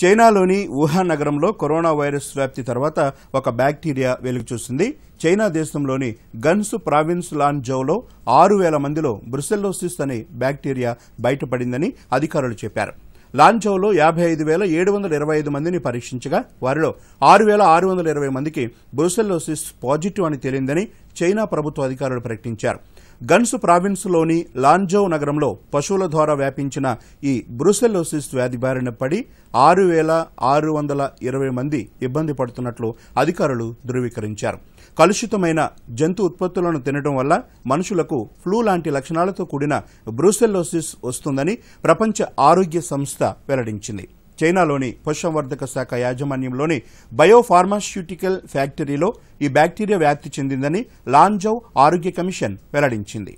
చైనాలోని వుహాన్ నగరంలో corona virus వ్యాప్తి తర్వాత ఒక బ్యాక్టీరియా వెలుగు చూసింది చైనా దేశంలోని గన్స్ ప్రావిన్స్ లాన్జౌలో ఆరు వేల మందిలో బ్రుసెల్లోసిస్ అనే బ్యాక్టీరియా బయటపడిందని అధికారులు చెప్పారు లాంచౌలో యాభై ఐదు వేల ఏడు వందల ఇరవై ఐదు మందిని పరీక్షించగా వారిలో ఆరు వేల ఆరు వందల ఇరవై మందికి బ్రుసెల్లోసిస్ పాజిటివ్ అని తేలిందని చైనా ప్రభుత్వ అధికారులు ప్రకటించారు గన్సు ప్రావిన్స్లోని లాంజౌ నగరంలో పశువుల ద్వారా వ్యాపించిన ఈ బ్రూసెల్లోసిస్ వ్యాధి బారిన పడి ఆరు వేల ఆరు వందల ఇరవై మంది ఇబ్బంది పడుతున్నట్లు అధికారులు ధృవీకరించారు కలుషితమైన జంతు ఉత్పత్తులను తినడం వల్ల మనుషులకు ఫ్లూ లాంటి లక్షణాలతో కూడిన బ్రూసెల్లోసిస్ వస్తుందని ప్రపంచ ఆరోగ్య సంస్థ వెల్లడించింది చైనాలోని పశుసంవర్ధక శాఖ యాజమాన్యంలోని బయోఫార్మాస్యూటికల్ ఫ్యాక్టరీలో ఈ బ్యాక్టీరియా వ్యాప్తి చెందిందని లాంజౌ ఆరోగ్య కమిషన్ వెల్లడించింది